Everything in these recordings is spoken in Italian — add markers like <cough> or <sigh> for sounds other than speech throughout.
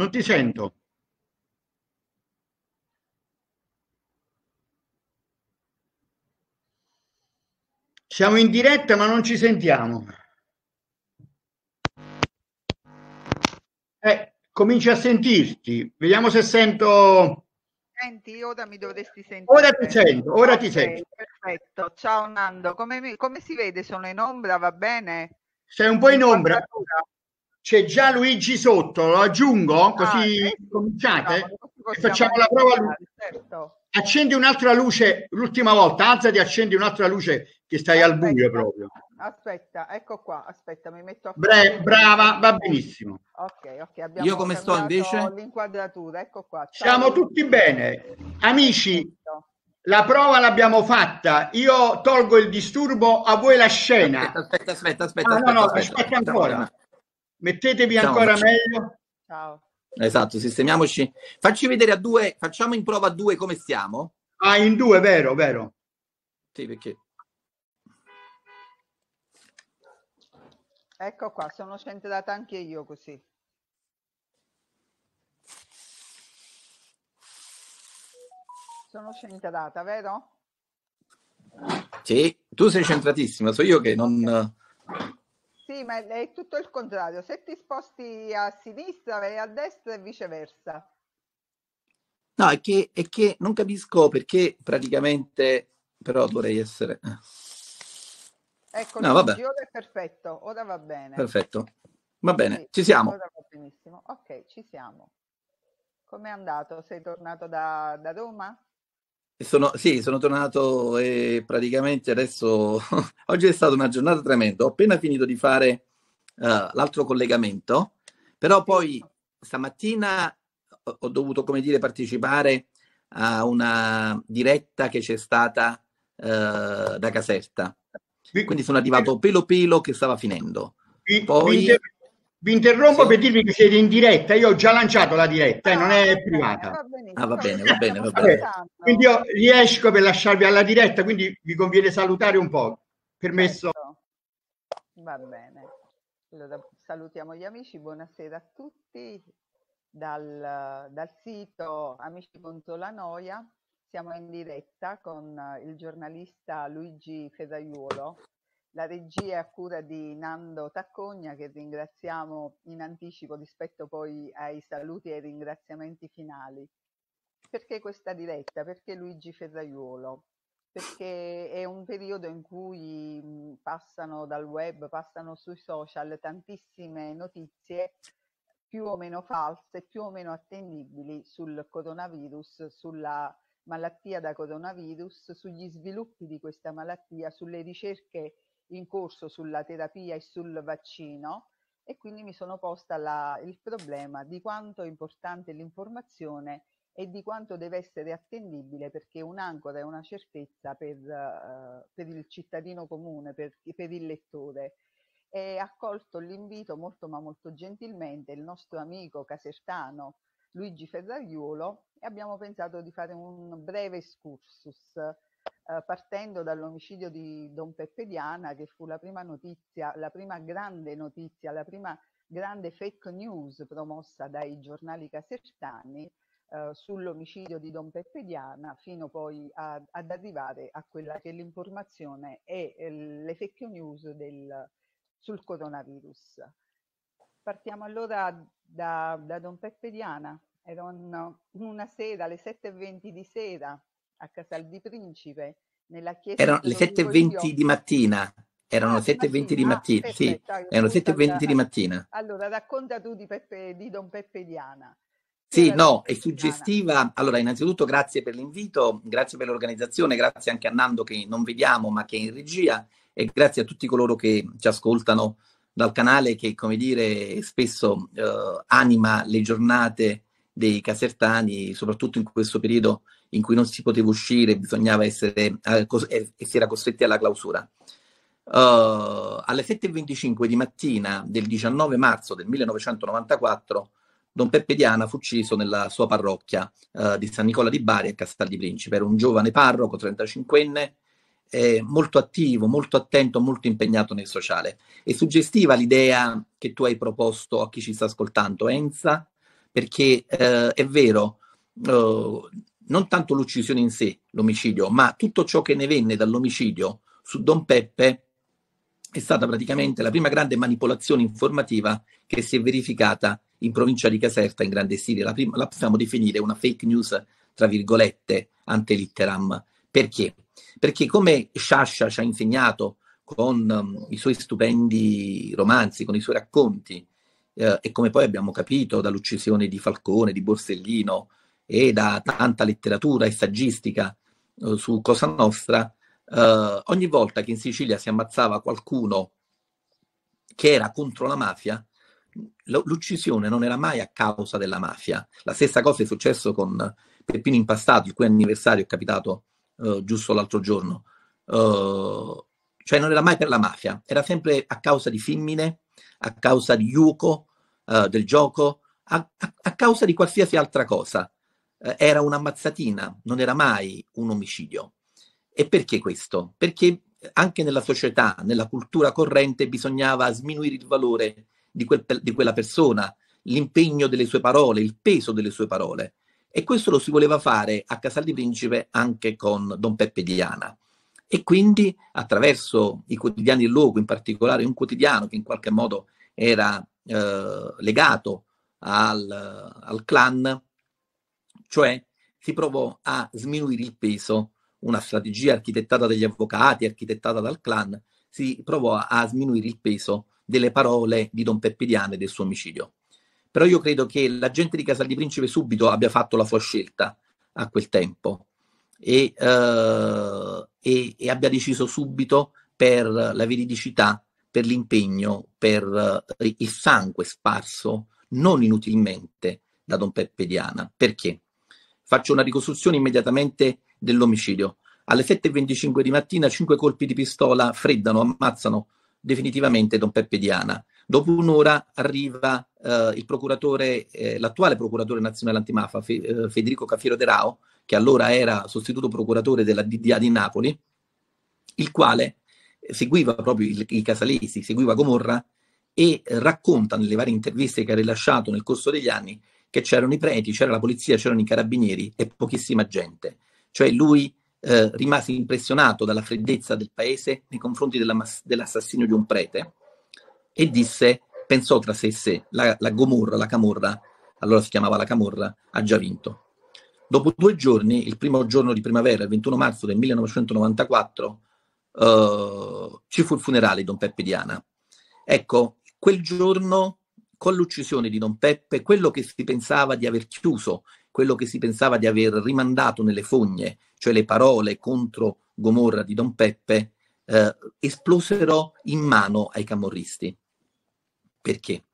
Non ti sento. Siamo in diretta ma non ci sentiamo. Eh, cominci a sentirti. Vediamo se sento... Senti, ora mi dovresti sentire. Ora ti sento, ora okay, ti sento. Perfetto. Ciao Nando, come, come si vede? Sono in ombra, va bene? Sei un po' in, ombra. C'è già Luigi sotto, lo aggiungo così ah, cominciate e facciamo la prova. Certo. Accendi un'altra luce, l'ultima volta, alzati accendi un'altra luce che stai aspetta, al buio proprio. Aspetta, ecco qua, aspetta, mi metto a Bre- Brava, va benissimo. Ok, ok, abbiamo Io come sto invece? L'inquadratura, ecco qua. Ciao. Siamo tutti bene. Amici, la prova l'abbiamo fatta, io tolgo il disturbo, a voi la scena. Aspetta, aspetta, aspetta. aspetta, no, no, aspetta, aspetta, aspetta ancora. Mettetevi Ciao, ancora facciamo. meglio. Ciao. Esatto, sistemiamoci. Facci vedere a due, facciamo in prova a due come stiamo. Ah, in due, vero, vero. Sì, perché... Ecco qua, sono scendata anche io così. Sono centrata, vero? Sì, tu sei centratissima, so io che non ma è tutto il contrario, se ti sposti a sinistra vai a destra e viceversa. No, è che, è che non capisco perché praticamente, però dovrei essere... Eh. Ecco, no, vabbè. è perfetto, ora va bene. Perfetto, va bene, sì, ci siamo. benissimo. Ok, ci siamo. Com'è andato? Sei tornato da, da Roma? Sono, sì, sono tornato e praticamente adesso, <laughs> oggi è stata una giornata tremenda, ho appena finito di fare uh, l'altro collegamento, però poi stamattina ho, ho dovuto, come dire, partecipare a una diretta che c'è stata uh, da Caserta. Quindi sono arrivato pelo pelo che stava finendo. Poi... Vi interrompo sì. per dirvi che siete in diretta, io ho già lanciato la diretta, ah, eh, non è ah, privata. Va ah, va bene, va bene, va bene. quindi io riesco per lasciarvi alla diretta, quindi vi conviene salutare un po'. Permesso? Va bene. Allora, salutiamo gli amici, buonasera a tutti. Dal, dal sito Amici contro la noia siamo in diretta con il giornalista Luigi Fedaiuolo la regia è a cura di Nando Taccogna che ringraziamo in anticipo rispetto poi ai saluti e ai ringraziamenti finali. Perché questa diretta? Perché Luigi Ferraiuolo? Perché è un periodo in cui passano dal web, passano sui social tantissime notizie più o meno false, più o meno attendibili sul coronavirus, sulla malattia da coronavirus, sugli sviluppi di questa malattia, sulle ricerche in corso sulla terapia e sul vaccino e quindi mi sono posta la, il problema di quanto è importante l'informazione e di quanto deve essere attendibile perché un'ancora è una certezza per, uh, per il cittadino comune, per, per, il lettore. E accolto l'invito molto ma molto gentilmente il nostro amico casertano Luigi Ferrariuolo e abbiamo pensato di fare un breve excursus eh, partendo dall'omicidio di Don Peppe Diana, che fu la prima notizia, la prima grande notizia, la prima grande fake news promossa dai giornali casertani eh, sull'omicidio di Don Peppe Diana, fino poi a, ad arrivare a quella che è l'informazione e eh, le fake news del, sul coronavirus. Partiamo allora da, da Don Peppe Diana. Era una sera, alle 7.20 di sera, a Casal di Principe, nella chiesa... Erano le 7.20 di mattina, erano ah, 7.20 di mattina, sì, erano 7.20 di mattina. Allora, racconta tu di, Peppe, di Don Peppe Diana. Sì, no, è suggestiva. Allora, innanzitutto grazie per l'invito, grazie per l'organizzazione, grazie anche a Nando che non vediamo ma che è in regia e grazie a tutti coloro che ci ascoltano dal canale che, come dire, spesso eh, anima le giornate dei casertani, soprattutto in questo periodo in cui non si poteva uscire, bisognava essere eh, eh, e si era costretti alla clausura. Uh, alle 7.25 di mattina del 19 marzo del 1994 Don Peppe Diana fu ucciso nella sua parrocchia uh, di San Nicola di Bari a Castal di Principe. Era un giovane parroco, 35enne, eh, molto attivo, molto attento, molto impegnato nel sociale. E suggestiva l'idea che tu hai proposto a chi ci sta ascoltando, Enza, perché eh, è vero, eh, non tanto l'uccisione in sé, l'omicidio, ma tutto ciò che ne venne dall'omicidio su Don Peppe è stata praticamente la prima grande manipolazione informativa che si è verificata in provincia di Caserta in grande stile. La, prima, la possiamo definire una fake news, tra virgolette, ante litteram. Perché? Perché come Sciascia ci ha insegnato con um, i suoi stupendi romanzi, con i suoi racconti, eh, e come poi abbiamo capito dall'uccisione di Falcone, di Borsellino e da tanta letteratura e saggistica eh, su Cosa Nostra, eh, ogni volta che in Sicilia si ammazzava qualcuno che era contro la mafia, l'uccisione non era mai a causa della mafia. La stessa cosa è successo con Peppino Impastato, il cui anniversario è capitato uh, giusto l'altro giorno. Uh, cioè non era mai per la mafia, era sempre a causa di femmine a causa di Yuko, uh, del gioco, a, a, a, causa di qualsiasi altra cosa. Uh, era un'ammazzatina, non era mai un omicidio. E perché questo? Perché anche nella società, nella cultura corrente, bisognava sminuire il valore di, quel, di quella persona, l'impegno delle sue parole, il peso delle sue parole. E questo lo si voleva fare a Casal di Principe anche con Don Peppe Diana. E quindi attraverso i quotidiani del luogo, in particolare un quotidiano che in qualche modo era eh, legato al, al, clan, cioè si provò a sminuire il peso, una strategia architettata dagli avvocati, architettata dal clan, si provò a sminuire il peso delle parole di Don Perpidiano e del suo omicidio. Però io credo che la gente di Casal di Principe subito abbia fatto la sua scelta a quel tempo e, eh, e, e abbia deciso subito per la veridicità, per l'impegno, per eh, il sangue sparso non inutilmente da Don Peppe Diana. Perché? Faccio una ricostruzione immediatamente dell'omicidio. Alle 7.25 di mattina cinque colpi di pistola freddano, ammazzano definitivamente Don Peppe Diana. Dopo un'ora arriva eh, il procuratore, eh, l'attuale procuratore nazionale antimafia, Fe, eh, Federico Caffiero De Rao, che allora era sostituto procuratore della DDA di Napoli, il quale eh, seguiva proprio il, i casalesi, seguiva Gomorra e racconta nelle varie interviste che ha rilasciato nel corso degli anni che c'erano i preti, c'era la polizia, c'erano i carabinieri e pochissima gente. Cioè lui eh, rimase impressionato dalla freddezza del paese nei confronti della, dell'assassinio di un prete e disse, pensò tra sé e sé, la, la Gomorra, la Camorra, allora si chiamava la Camorra, ha già vinto. Dopo due giorni, il primo giorno di primavera, il 21 marzo del 1994, eh, ci fu il funerale di Don Peppe Diana. Ecco, quel giorno, con l'uccisione di Don Peppe, quello che si pensava di aver chiuso, quello che si pensava di aver rimandato nelle fogne, cioè le parole contro Gomorra di Don Peppe, eh, esplosero in mano ai camorristi. Perché?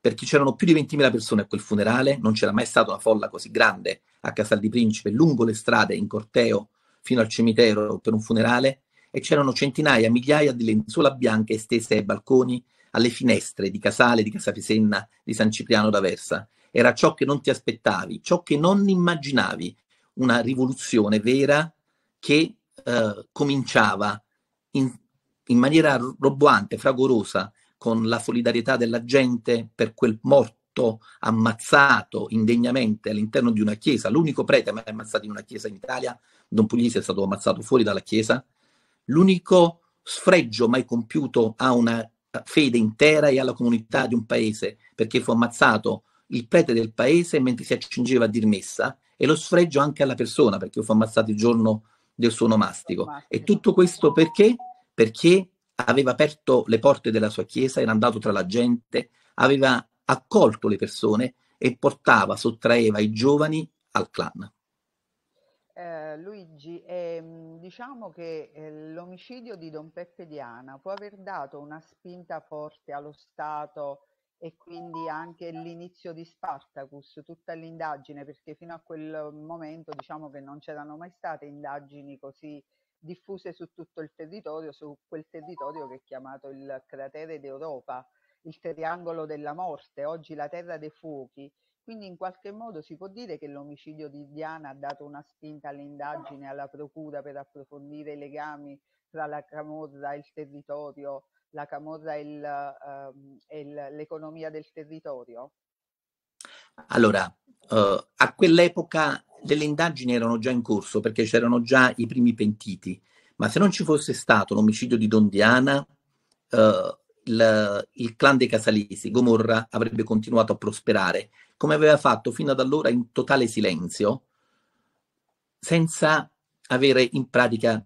Perché c'erano più di 20.000 persone a quel funerale, non c'era mai stata una folla così grande a Casal di Principe, lungo le strade, in corteo, fino al cimitero per un funerale, e c'erano centinaia, migliaia di lenzuola bianche estese ai balconi, alle finestre di Casale, di Casapisenna, di San Cipriano d'Aversa. Era ciò che non ti aspettavi, ciò che non immaginavi, una rivoluzione vera che eh, cominciava in, in maniera roboante, fragorosa, con la solidarietà della gente per quel morto ammazzato indegnamente all'interno di una chiesa, l'unico prete mai ammazzato in una chiesa in Italia, Don Puglisi è stato ammazzato fuori dalla chiesa, l'unico sfregio mai compiuto a una fede intera e alla comunità di un paese, perché fu ammazzato il prete del paese mentre si accingeva a dir messa e lo sfregio anche alla persona, perché fu ammazzato il giorno del suo nomastico. E tutto questo perché? Perché aveva aperto le porte della sua chiesa, era andato tra la gente, aveva accolto le persone e portava, sottraeva i giovani al clan. Eh, Luigi, eh, diciamo che eh, l'omicidio di Don Peppe Diana può aver dato una spinta forte allo Stato e quindi anche l'inizio di Spartacus, tutta l'indagine, perché fino a quel momento diciamo che non c'erano mai state indagini così diffuse su tutto il territorio, su quel territorio che è chiamato il cratere d'Europa, il triangolo della morte, oggi la terra dei fuochi. Quindi in qualche modo si può dire che l'omicidio di Diana ha dato una spinta all'indagine, alla procura per approfondire i legami tra la camorra e il territorio, la camorra e, il, ehm, e l'economia del territorio? Allora, uh, a quell'epoca delle indagini erano già in corso perché c'erano già i primi pentiti, ma se non ci fosse stato l'omicidio di Dondiana, uh, eh, il, il, clan dei Casalesi, Gomorra, avrebbe continuato a prosperare, come aveva fatto fino ad allora in totale silenzio, senza avere in pratica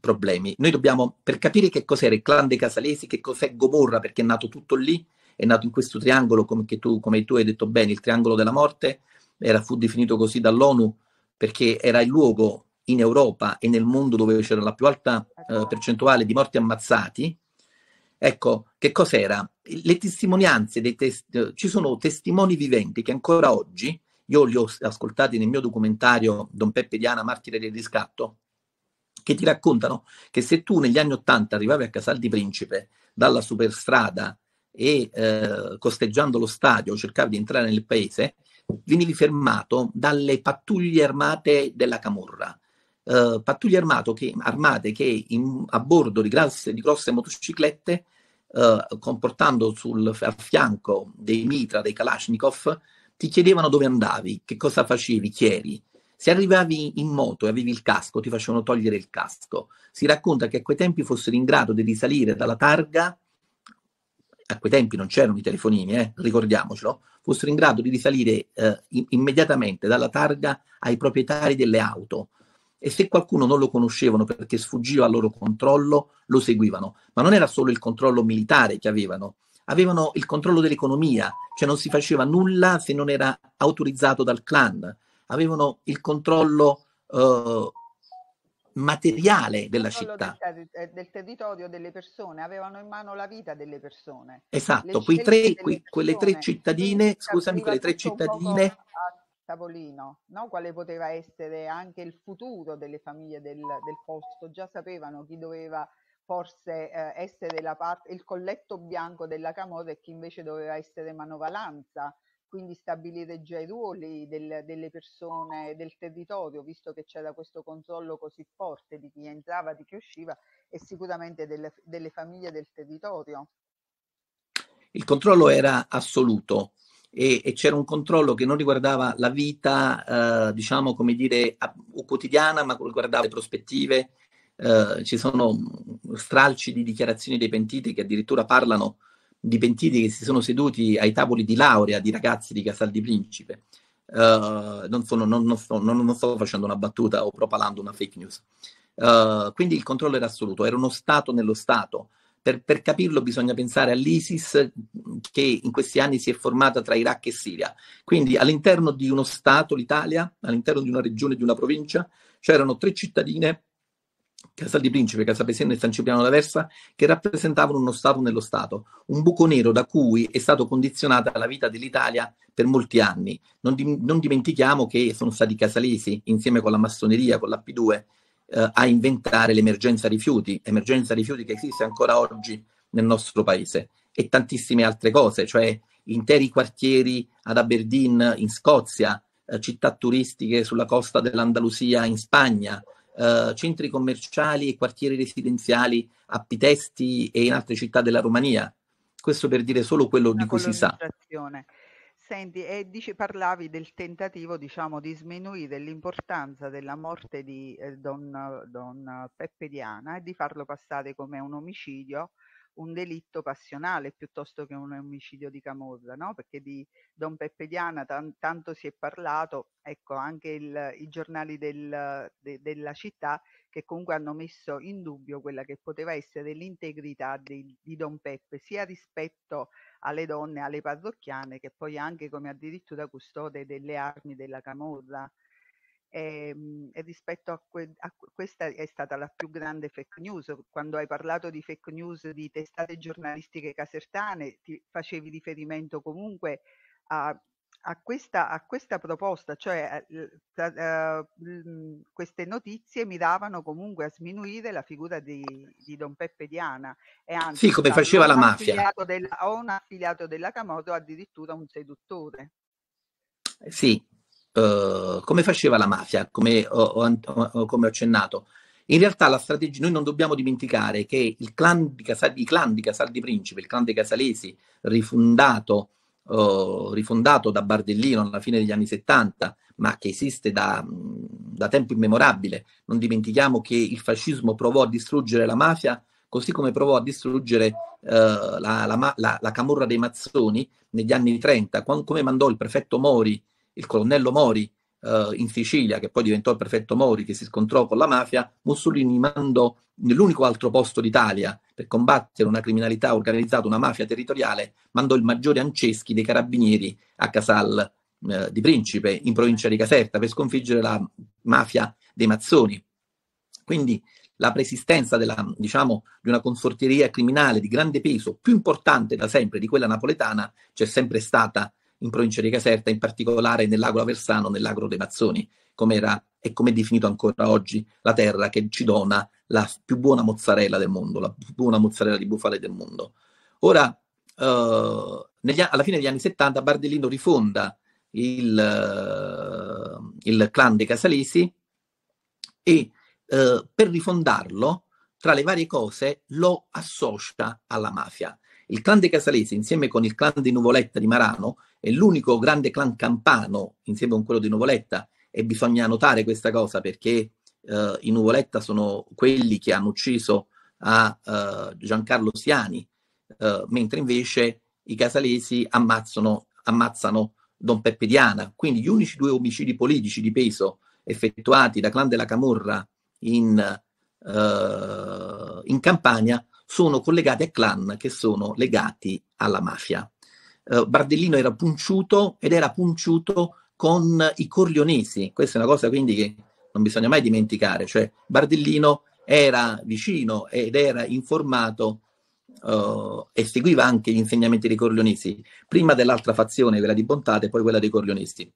problemi. Noi dobbiamo, per capire che cos'era il clan dei Casalesi, che cos'è Gomorra, perché è nato tutto lì, è nato in questo triangolo, come tu, come tu hai detto bene, il triangolo della morte, era, fu definito così dall'ONU perché era il luogo in Europa e nel mondo dove c'era la più alta eh, ecco. percentuale di morti ammazzati. Ecco, che cos'era? Le testimonianze, test- ci sono testimoni viventi che ancora oggi, io li ho ascoltati nel mio documentario Don Peppe Diana, Martire del riscatto, che ti raccontano che se tu negli anni Ottanta arrivavi a Casal di Principe dalla superstrada e eh, costeggiando lo stadio cercavi di entrare nel paese, venivi fermato dalle pattuglie armate della Camorra. Eh, pattuglie che, armate che in, a bordo di, grasse, di grosse motociclette, eh, comportando sul, al fianco dei mitra, dei Kalashnikov, ti chiedevano dove andavi, che cosa facevi, chi eri. Se arrivavi in moto e avevi il casco, ti facevano togliere il casco. Si racconta che a quei tempi fossero in grado di risalire dalla targa a quei tempi non c'erano i telefonini, eh, ricordiamocelo, fossero in grado di risalire eh, immediatamente dalla targa ai proprietari delle auto e se qualcuno non lo conoscevano perché sfuggiva al loro controllo, lo seguivano. Ma non era solo il controllo militare che avevano, avevano il controllo dell'economia, cioè non si faceva nulla se non era autorizzato dal clan, avevano il controllo eh, materiale della città. Del, eh, del territorio, delle persone, avevano in mano la vita delle persone. Esatto, quei tre, que, quelle tre cittadine, scusami, quelle tre cittadine... tavolino, no? quale poteva essere anche il futuro delle famiglie del, del posto, già sapevano chi doveva forse eh, essere la parte, il colletto bianco della Camorra e chi invece doveva essere manovalanza quindi stabilire già i ruoli del, delle persone del territorio, visto che c'era questo controllo così forte di chi entrava, di chi usciva e sicuramente delle, delle famiglie del territorio. Il controllo era assoluto e, e, c'era un controllo che non riguardava la vita, eh, diciamo come dire, a, quotidiana, ma riguardava le prospettive. Eh, ci sono mm, stralci di dichiarazioni dei pentiti che addirittura parlano di pentiti che si sono seduti ai tavoli di laurea di ragazzi di Casal di Principe. Uh, non, sono, non, non, sto, non, sto, facendo una battuta o propalando una fake news. Uh, quindi il controllo era assoluto, era uno Stato nello Stato. Per, per, capirlo bisogna pensare all'ISIS che in questi anni si è formata tra Iraq e Siria. Quindi all'interno di uno Stato, l'Italia, all'interno di una regione, di una provincia, c'erano tre cittadine Casal di Principe, Casa Pesena e San Cipriano d'Aversa, che rappresentavano uno Stato nello Stato, un buco nero da cui è stata condizionata la vita dell'Italia per molti anni. Non, di, non dimentichiamo che sono stati i casalesi, insieme con la massoneria, con l'AP2, eh, a inventare l'emergenza rifiuti, emergenza rifiuti che esiste ancora oggi nel nostro paese, e tantissime altre cose, cioè interi quartieri ad Aberdeen in Scozia, eh, città turistiche sulla costa dell'Andalusia in Spagna, eh, centri commerciali e quartieri residenziali a Pitesti e in altre città della Romania. Questo per dire solo quello Una di cui si sa. Senti, e dici, parlavi del tentativo diciamo, di sminuire l'importanza della morte di eh, don, don Peppe Diana e di farlo passare come un omicidio un delitto passionale piuttosto che un omicidio di camorra, no? perché di Don Peppe Diana tan- tanto si è parlato, ecco anche il, i giornali del, de- della città che comunque hanno messo in dubbio quella che poteva essere l'integrità di, di Don Peppe, sia rispetto alle donne, alle parrocchiane, che poi anche come addirittura custode delle armi della camorra. E, ehm, e rispetto a, que a, questa è stata la più grande fake news. Quando hai parlato di fake news di testate giornalistiche casertane, ti facevi riferimento comunque a, a, questa, a questa, proposta, cioè eh, tra, uh, queste notizie miravano comunque a sminuire la figura di, di Don Peppe Diana e anzi, sì, come faceva la mafia, della, o un affiliato della Camoto, addirittura un seduttore. Sì, eh, come faceva la mafia, come ho, ho, come ho accennato. In realtà la strategia, noi non dobbiamo dimenticare che il clan di Casal, i clan di Casal di Principe, il clan dei Casalesi, rifondato, uh, rifondato da Bardellino alla fine degli anni 70, ma che esiste da, da tempo immemorabile, non dimentichiamo che il fascismo provò a distruggere la mafia così come provò a distruggere uh, la, la, la, la, camorra dei Mazzoni negli anni 30, quando, come mandò il prefetto Mori il colonnello Mori eh, in Sicilia, che poi diventò il prefetto Mori, che si scontrò con la mafia, Mussolini mandò nell'unico altro posto d'Italia per combattere una criminalità organizzata, una mafia territoriale, mandò il maggiore Anceschi dei carabinieri a Casal eh, di Principe, in provincia di Caserta, per sconfiggere la mafia dei Mazzoni. Quindi la preesistenza della, diciamo, di una consorteria criminale di grande peso, più importante da sempre di quella napoletana, c'è sempre stata in provincia di Caserta, in particolare nell'Agro Aversano, nell'Agro dei Mazzoni, come era e come è definito ancora oggi la terra che ci dona la più buona mozzarella del mondo, la più buona mozzarella di bufale del mondo. Ora, eh, negli, alla fine degli anni 70 Bardellino rifonda il, eh, il clan dei Casalesi e eh, per rifondarlo, tra le varie cose, lo associa alla mafia. Il clan dei Casalesi, insieme con il clan di Nuvoletta di Marano, è l'unico grande clan campano, insieme con quello di Nuvoletta, e bisogna notare questa cosa perché uh, i Nuvoletta sono quelli che hanno ucciso a uh, Giancarlo Siani, uh, mentre invece i Casalesi ammazzano, ammazzano Don Peppe Diana. Quindi gli unici due omicidi politici di peso effettuati da clan della Camorra in, in Campania sono collegati a clan che sono legati alla mafia. Eh, Bardellino era punciuto ed era punciuto con i corleonesi. Questa è una cosa quindi che non bisogna mai dimenticare, cioè Bardellino era vicino ed era informato eh, e seguiva anche gli insegnamenti dei corleonesi, prima dell'altra fazione, quella di Bontate, poi quella dei corleonesi.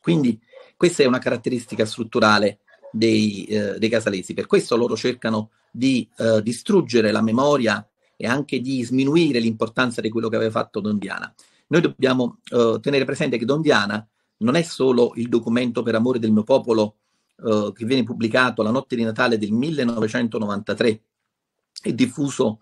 Quindi questa è una caratteristica strutturale dei, eh, dei, casalesi, per questo loro cercano di eh, distruggere la memoria e anche di sminuire l'importanza di quello che aveva fatto Don Diana. Noi dobbiamo eh, tenere presente che Don Diana non è solo il documento per amore del mio popolo eh, che viene pubblicato la notte di Natale del 1993 e diffuso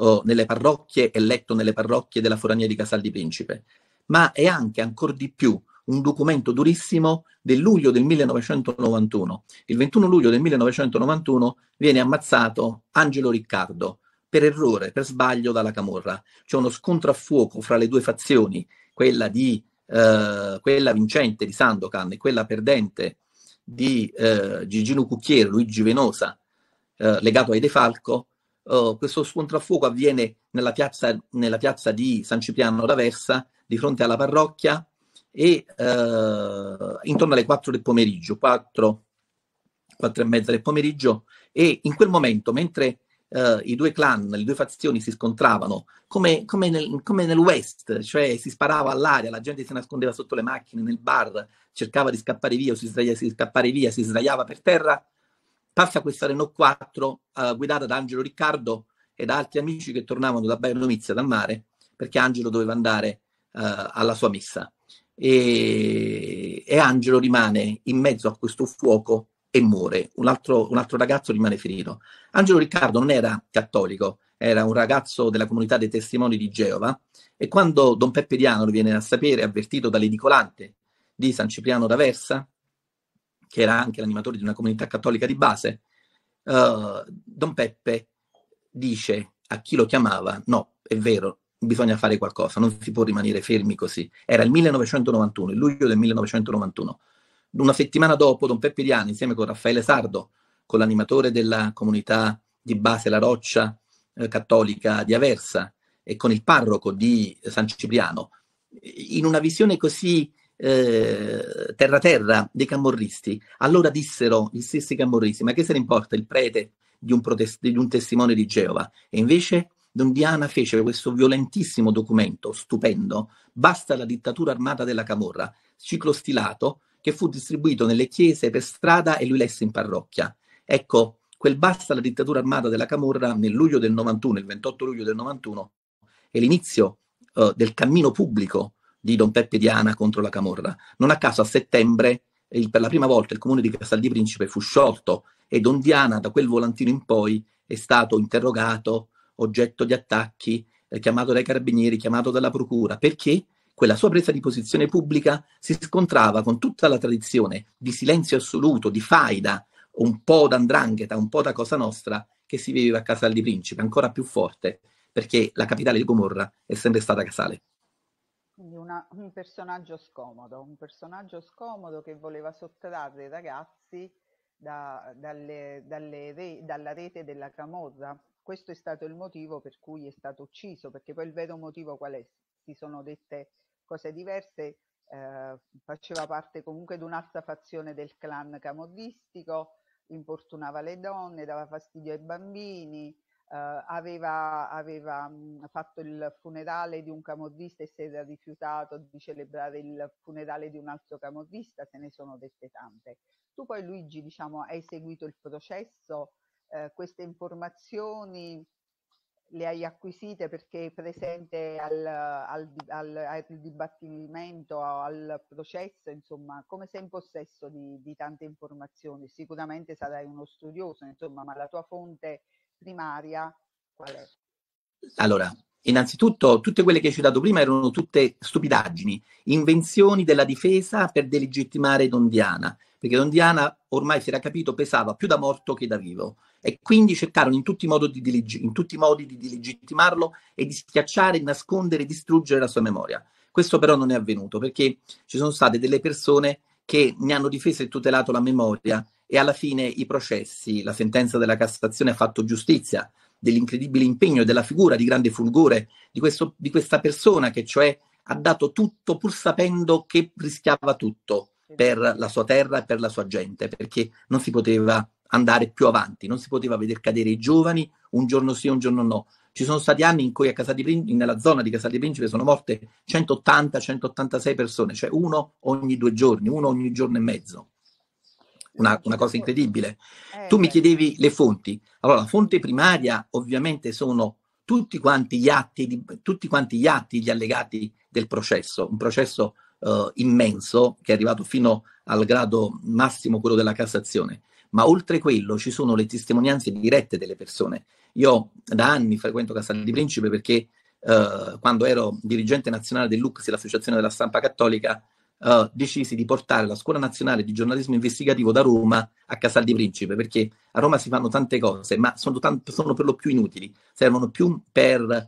eh, nelle parrocchie e letto nelle parrocchie della forania di Casal di Principe, ma è anche ancora di più un documento durissimo del luglio del 1991. Il 21 luglio del 1991 viene ammazzato Angelo Riccardo per errore, per sbaglio dalla Camorra. C'è uno scontro a fuoco fra le due fazioni, quella, di, eh, quella vincente di Sandokan e quella perdente di eh, Gigino Cucchiere, Luigi Venosa, eh, legato ai De Falco. Oh, questo scontro a fuoco avviene nella piazza, nella piazza di San Cipriano d'Aversa, di fronte alla parrocchia, e eh, intorno alle 4 del pomeriggio, 4, 4 e mezza del pomeriggio e in quel momento mentre eh, i due clan, le due fazioni si scontravano come, come, nel, come nel West, cioè si sparava all'aria, la gente si nascondeva sotto le macchine, nel bar, cercava di scappare via o si sdraiava, si scappare via, si sdraiava per terra, passa questa Renault 4 eh, guidata da Angelo Riccardo e da altri amici che tornavano da Baia Novizia, dal mare, perché Angelo doveva andare eh, alla sua messa e, e Angelo rimane in mezzo a questo fuoco e muore. Un altro, un altro ragazzo rimane ferito. Angelo Riccardo non era cattolico, era un ragazzo della comunità dei testimoni di Geova e quando Don Peppe Diano lo viene a sapere, avvertito dall'edicolante di San Cipriano d'Aversa, che era anche l'animatore di una comunità cattolica di base, uh, Don Peppe dice a chi lo chiamava, no, è vero, bisogna fare qualcosa, non si può rimanere fermi così. Era il 1991, il luglio del 1991. Una settimana dopo, Don Peppe Diani, insieme con Raffaele Sardo, con l'animatore della comunità di base La Roccia eh, cattolica di Aversa e con il parroco di San Cipriano, in una visione così eh, terra-terra dei camorristi, allora dissero gli stessi camorristi, ma che se ne importa il prete di un, protest- di un testimone di Geova? E invece Dondiana fece questo violentissimo documento, stupendo, Basta la dittatura armata della Camorra, ciclostilato, che fu distribuito nelle chiese per strada e lui lesse in parrocchia. Ecco, quel basta alla dittatura armata della Camorra nel luglio del 91, il 28 luglio del 91, è l'inizio uh, del cammino pubblico di Don Peppe Diana contro la Camorra. Non a caso a settembre, il, per la prima volta, il comune di Casal di Principe fu sciolto e Don Diana da quel volantino in poi è stato interrogato, oggetto di attacchi, eh, chiamato dai carabinieri, chiamato dalla procura, perché quella sua presa di posizione pubblica si scontrava con tutta la tradizione di silenzio assoluto, di faida, un po' d'andrangheta, un po' da Cosa Nostra, che si viveva a Casal di Principe, ancora più forte, perché la capitale di Gomorra è sempre stata Casale. Quindi una, un personaggio scomodo, un personaggio scomodo che voleva sottrarre i ragazzi da, dalle, dalle re, dalla rete della camorra. Questo è stato il motivo per cui è stato ucciso, perché poi il vero motivo qual è? Si sono dette cose diverse, eh, faceva parte comunque di un'altra fazione del clan camodistico, importunava le donne, dava fastidio ai bambini, eh, aveva, aveva mh, fatto il funerale di un camodista e si era rifiutato di celebrare il funerale di un altro camodista, se ne sono dette tante. Tu poi Luigi diciamo, hai seguito il processo eh, queste informazioni le hai acquisite perché è presente al, al, al, al dibattimento, al processo, insomma, come sei in possesso di, di, tante informazioni? Sicuramente sarai uno studioso, insomma, ma la tua fonte primaria qual è? Allora, Innanzitutto, tutte quelle che hai citato prima erano tutte stupidaggini, invenzioni della difesa per delegittimare Dondiana, perché Dondiana ormai si era capito pesava più da morto che da vivo e quindi cercarono in tutti, di, in tutti i modi di delegittimarlo e di schiacciare, nascondere, distruggere la sua memoria. Questo però non è avvenuto perché ci sono state delle persone che ne hanno difeso e tutelato la memoria e alla fine i processi, la sentenza della Cassazione ha fatto giustizia dell'incredibile impegno, e della figura di grande fulgore di, questo, di questa persona che cioè ha dato tutto pur sapendo che rischiava tutto per la sua terra e per la sua gente, perché non si poteva andare più avanti, non si poteva veder cadere i giovani un giorno sì, un giorno no. Ci sono stati anni in cui Principe, nella zona di Casal di Principe sono morte 180-186 persone, cioè uno ogni due giorni, uno ogni giorno e mezzo una, una cosa incredibile. Eh, tu mi chiedevi le fonti. Allora, la fonte primaria ovviamente sono tutti quanti gli atti, tutti quanti gli, atti gli allegati del processo, un processo uh, immenso che è arrivato fino al grado massimo, quello della Cassazione. Ma oltre quello ci sono le testimonianze dirette delle persone. Io da anni frequento Castello di Principe perché uh, quando ero dirigente nazionale dell'UCSI, l'associazione della stampa cattolica, eh, decisi di portare la Scuola Nazionale di Giornalismo Investigativo da Roma a Casal di Principe, perché a Roma si fanno tante cose, ma sono, tanto, sono per lo più inutili, servono più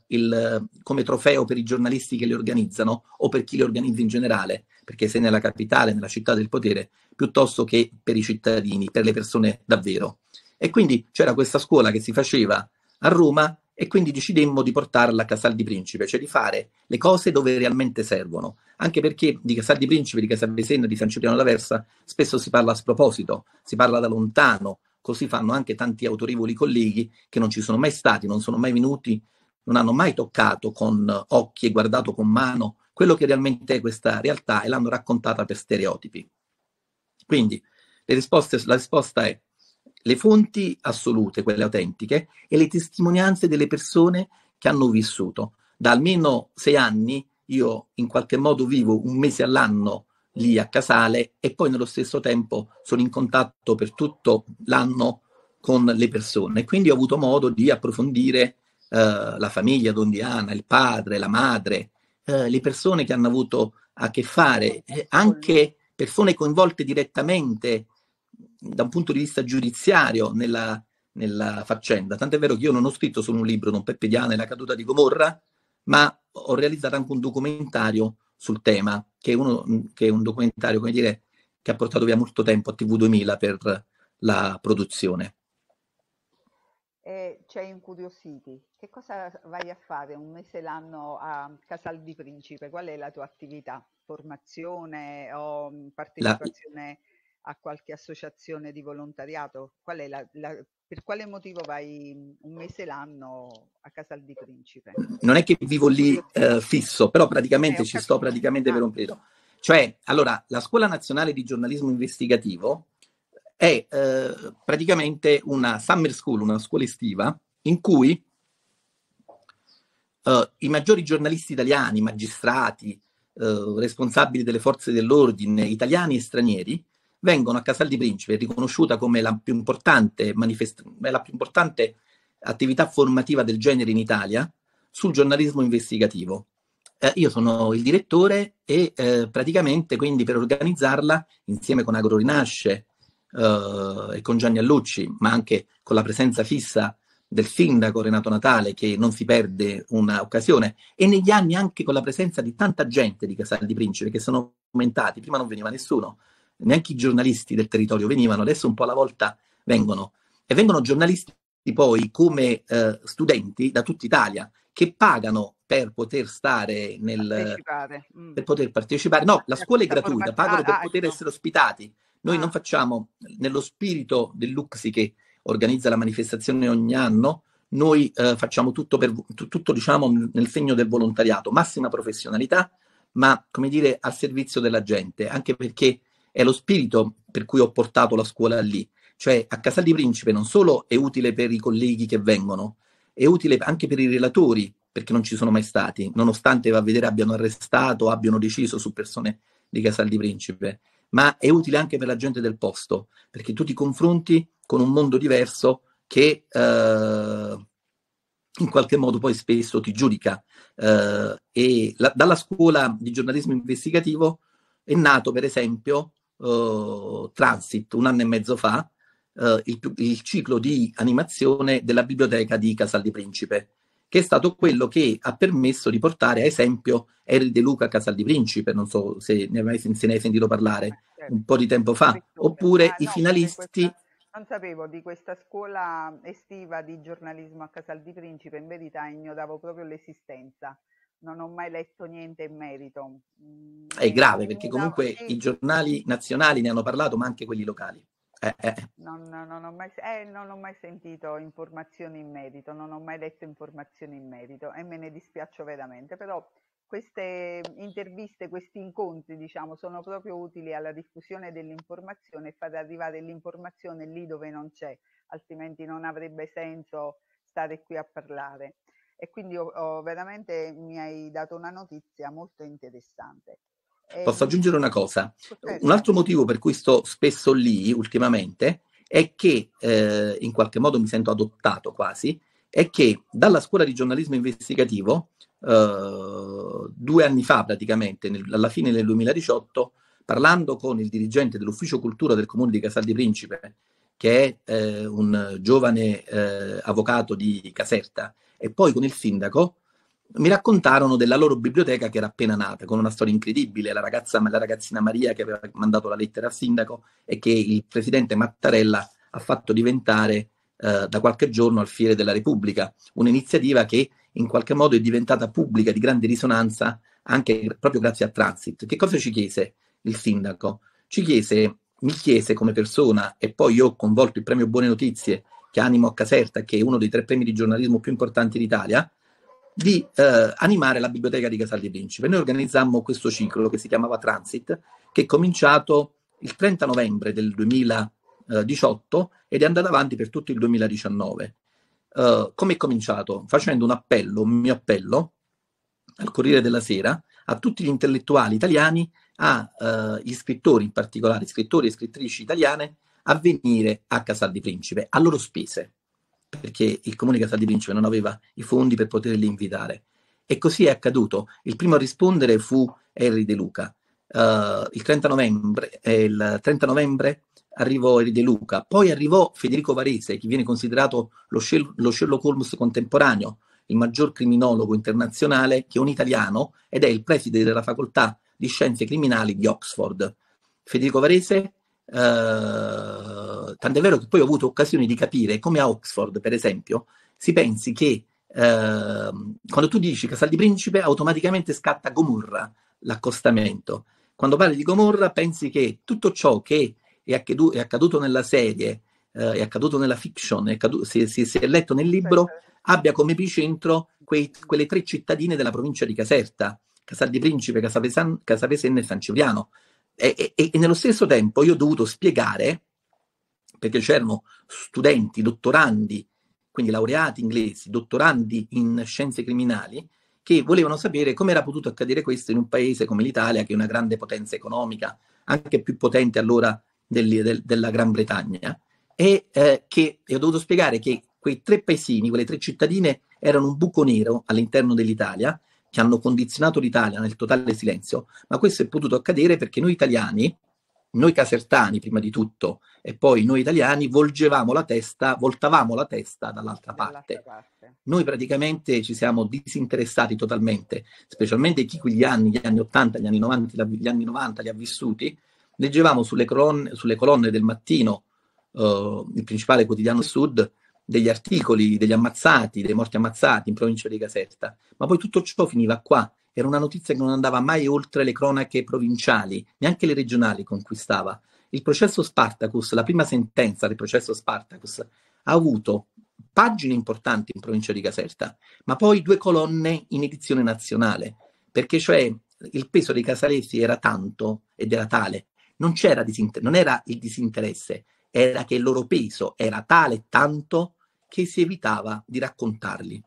il, come trofeo per i giornalisti che le organizzano o per chi le organizza in generale, perché se nella capitale, nella città del potere, piuttosto che per i cittadini, per le persone davvero. E quindi c'era questa scuola che si faceva a Roma e quindi decidemmo di portarla a Casal di Principe, cioè di fare le cose dove realmente servono, anche perché di Casal di Principe, di Casalvesenna, di San Cipriano d'Aversa spesso si parla a sproposito, si parla da lontano, così fanno anche tanti autorevoli colleghi che non ci sono mai stati, non sono mai venuti, non hanno mai toccato con occhi e guardato con mano quello che realmente è questa realtà e l'hanno raccontata per stereotipi. Quindi risposte, la risposta è le fonti assolute, quelle autentiche, e le testimonianze delle persone che hanno vissuto. Da almeno sei anni io in qualche modo vivo un mese all'anno lì a Casale e poi nello stesso tempo sono in contatto per tutto l'anno con le persone. Quindi ho avuto modo di approfondire eh, la famiglia dondiana, il padre, la madre, eh, le persone che hanno avuto a che fare, eh, anche persone coinvolte direttamente da un punto di vista giudiziario nella, nella faccenda. Tant'è vero che io non ho scritto solo un libro, Don Peppe Diana e la caduta di Gomorra, ma ho realizzato anche un documentario sul tema, che è, uno, mm, che è un documentario, dire, che ha portato via molto tempo a TV2000 per la produzione. E ci hai incuriositi. Che cosa vai a fare un mese l'anno a Casal di Principe? Qual è la tua attività? Formazione o mm, partecipazione? La a qualche associazione di volontariato? Qual è la, la per quale motivo vai un mese l'anno a Casal di Principe? Non è che vivo lì eh, fisso, però praticamente eh, ci sto praticamente per un periodo. Esatto. Cioè, allora, la Scuola Nazionale di Giornalismo Investigativo è eh, praticamente una summer school, una scuola estiva, in cui eh, i maggiori giornalisti italiani, magistrati, eh, responsabili delle forze dell'ordine, italiani e stranieri, vengono a Casal di Principe riconosciuta come la più importante, manifest- la più importante attività formativa del genere in Italia sul giornalismo investigativo. Eh, io sono il direttore e eh, praticamente quindi per organizzarla insieme con Agro Rinasce eh, e con Gianni Allucci, ma anche con la presenza fissa del sindaco Renato Natale che non si perde un'occasione e negli anni anche con la presenza di tanta gente di Casal di Principe che sono aumentati, prima non veniva nessuno, neanche i giornalisti del territorio venivano, adesso un po' alla volta vengono. E vengono giornalisti poi come eh, studenti da tutta Italia che pagano per poter stare nel... Mm. Per poter partecipare. No, la scuola è ecco, gratuita, pagano per ah, ah, poter ecco. essere ospitati. Noi non ah. facciamo, nello spirito dell'Uxi che organizza la manifestazione ogni anno, noi eh, facciamo tutto, per, tutto diciamo, nel segno del volontariato, massima professionalità, ma come dire al servizio della gente, anche perché è lo spirito per cui ho portato la scuola lì. Cioè a Casal di Principe non solo è utile per i colleghi che vengono, è utile anche per i relatori, perché non ci sono mai stati, nonostante va a vedere abbiano arrestato, abbiano deciso su persone di Casal di Principe, ma è utile anche per la gente del posto, perché tu ti confronti con un mondo diverso che eh, in qualche modo poi spesso ti giudica. Eh, e la, dalla scuola di giornalismo investigativo è nato, per esempio, eh, Transit un anno e mezzo fa eh, il, il, ciclo di animazione della biblioteca di Casal di Principe, che è stato quello che ha permesso di portare, ad esempio, Eri De Luca a Casal di Principe, non so se ne, mai, se ne hai sentito parlare eh, certo. un po' di tempo fa, oppure ah, i no, finalisti... Non sapevo di questa scuola estiva di giornalismo a Casal di Principe, in verità ignoravo proprio l'esistenza non ho mai letto niente in merito. Mm, È grave perché comunque sì. i giornali nazionali ne hanno parlato, ma anche quelli locali. Eh, eh, eh. Non, non, ho mai, eh, non, ho mai, sentito informazioni in merito, non ho mai letto informazioni in merito e me ne dispiaccio veramente, però queste interviste, questi incontri, diciamo, sono proprio utili alla diffusione dell'informazione e far arrivare l'informazione lì dove non c'è, altrimenti non avrebbe senso stare qui a parlare e quindi ho, ho veramente mi hai dato una notizia molto interessante. E ehm, Posso aggiungere una cosa? Potrebbe. Un altro motivo per cui sto spesso lì ultimamente è che eh, in qualche modo mi sento adottato quasi, è che dalla scuola di giornalismo investigativo, eh, due anni fa praticamente, nel, alla fine del 2018, parlando con il dirigente dell'ufficio cultura del comune di Casal di Principe, che è eh, un giovane eh, avvocato di Caserta e poi con il sindaco mi raccontarono della loro biblioteca che era appena nata, con una storia incredibile, la, ragazza, la ragazzina Maria che aveva mandato la lettera al sindaco e che il presidente Mattarella ha fatto diventare eh, da qualche giorno al Fiere della Repubblica, un'iniziativa che in qualche modo è diventata pubblica di grande risonanza anche proprio grazie a Transit. Che cosa ci chiese il sindaco? Ci chiese, mi chiese come persona e poi io ho coinvolto il premio Buone Notizie che animo a Caserta, che è uno dei tre premi di giornalismo più importanti d'Italia, di eh, animare la biblioteca di Casal di Principe. Noi organizzammo questo ciclo che si chiamava Transit, che è cominciato il 30 novembre del 2018 ed è andato avanti per tutto il 2019. Uh, come è cominciato? Facendo un appello, un mio appello, al Corriere della Sera, a tutti gli intellettuali italiani, agli eh, uh, scrittori in particolare, scrittori e scrittrici italiane, a venire a Casal di Principe a loro spese, perché il comune di Casal di Principe non aveva i fondi per poterli invitare. E così è accaduto. Il primo a rispondere fu Henry De Luca. Uh, il, 30 novembre, eh, il 30 novembre arrivò Henry De Luca, poi arrivò Federico Varese, che viene considerato lo, Shell- lo Sherlock Holmes contemporaneo, il maggior criminologo internazionale, che è un italiano ed è il preside della facoltà di scienze criminali di Oxford. Federico Varese eh, tant'è vero che poi ho avuto occasione di capire come a Oxford, per esempio, si pensi che uh, quando tu dici Casal di Principe automaticamente scatta Gomorra, l'accostamento. Quando parli di Gomorra pensi che tutto ciò che è, accaduto, è accaduto nella serie, uh, è accaduto nella fiction, è accaduto, si, si, si, è letto nel libro, certo. abbia come epicentro quei, quelle tre cittadine della provincia di Caserta, Casal di Principe, Casavesan, Casavesenne e San Cipriano e, e, e nello stesso tempo io ho dovuto spiegare, perché c'erano studenti, dottorandi, quindi laureati inglesi, dottorandi in scienze criminali, che volevano sapere come era potuto accadere questo in un paese come l'Italia, che è una grande potenza economica, anche più potente allora del, del, della Gran Bretagna, e eh, che e ho dovuto spiegare che quei tre paesini, quelle tre cittadine, erano un buco nero all'interno dell'Italia che hanno condizionato l'Italia nel totale silenzio, ma questo è potuto accadere perché noi italiani, noi casertani prima di tutto e poi noi italiani volgevamo la testa, voltavamo la testa dall'altra, parte. parte. Noi praticamente ci siamo disinteressati totalmente, specialmente chi quegli anni, gli anni 80, gli anni 90, gli anni 90 li ha vissuti, leggevamo sulle colonne, sulle colonne del mattino, eh, il principale quotidiano sud, degli articoli, degli ammazzati, dei morti ammazzati in provincia di Caserta, ma poi tutto ciò finiva qua. Era una notizia che non andava mai oltre le cronache provinciali, neanche le regionali conquistava. Il processo Spartacus, la prima sentenza del processo Spartacus, ha avuto pagine importanti in provincia di Caserta, ma poi due colonne in edizione nazionale, perché cioè il peso dei casalesi era tanto ed era tale, non, c'era disinter- non era il disinteresse, era che il loro peso era tale e tanto che si evitava di raccontarli.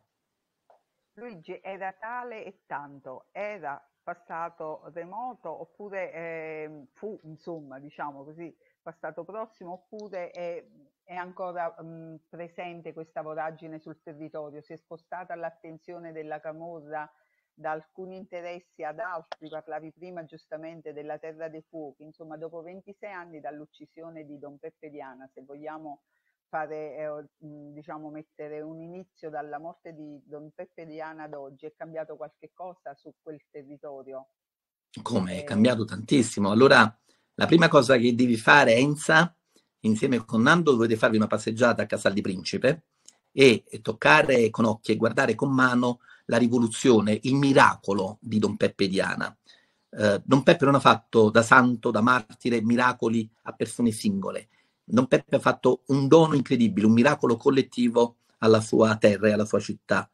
Luigi era tale e tanto, era passato remoto oppure eh, fu, insomma, diciamo così, passato prossimo oppure è, è ancora mh, presente questa voragine sul territorio? Si è spostata l'attenzione della camorra da alcuni interessi ad altri? Parlavi prima giustamente della Terra dei Fuochi, insomma dopo 26 anni dall'uccisione di Don Peppe Diana, se vogliamo fare, eh, diciamo, mettere un inizio dalla morte di Don Peppe Diana ad oggi? È cambiato qualche cosa su quel territorio? Come? È eh, cambiato tantissimo. Allora, la prima cosa che devi fare, Enza, insieme con Nando, dovete farvi una passeggiata a Casal di Principe e toccare con occhi e guardare con mano la rivoluzione, il miracolo di Don Peppe Diana. Eh, Don Peppe non ha fatto da santo, da martire, miracoli a persone singole, Don Peppe ha fatto un dono incredibile, un miracolo collettivo alla sua terra e alla sua città.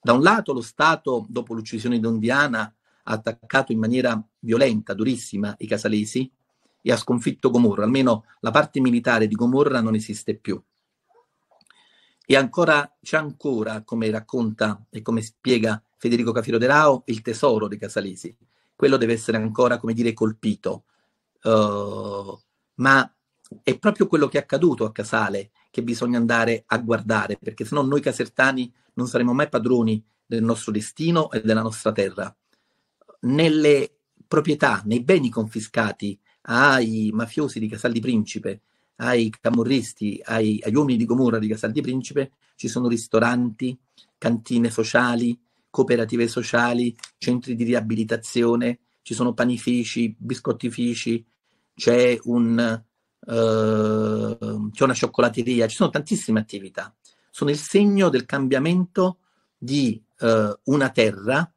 Da un lato lo Stato, dopo l'uccisione di Ondiana, ha attaccato in maniera violenta, durissima, i casalesi e ha sconfitto Gomorra, almeno la parte militare di Gomorra non esiste più. E ancora, c'è ancora, come racconta e come spiega Federico Cafiro De Rao, il tesoro dei casalesi. Quello deve essere ancora, come dire, colpito. Uh, ma è proprio quello che è accaduto a Casale che bisogna andare a guardare, perché se no noi casertani non saremo mai padroni del nostro destino e della nostra terra. Nelle proprietà, nei beni confiscati ai mafiosi di Casal di Principe, ai camorristi, ai, agli uomini di Gomorra di Casal di Principe, ci sono ristoranti, cantine sociali, cooperative sociali, centri di riabilitazione, ci sono panifici, biscottifici, c'è un, Ehm, c'è una cioccolateria, ci sono tantissime attività. Sono il segno del cambiamento di eh, una terra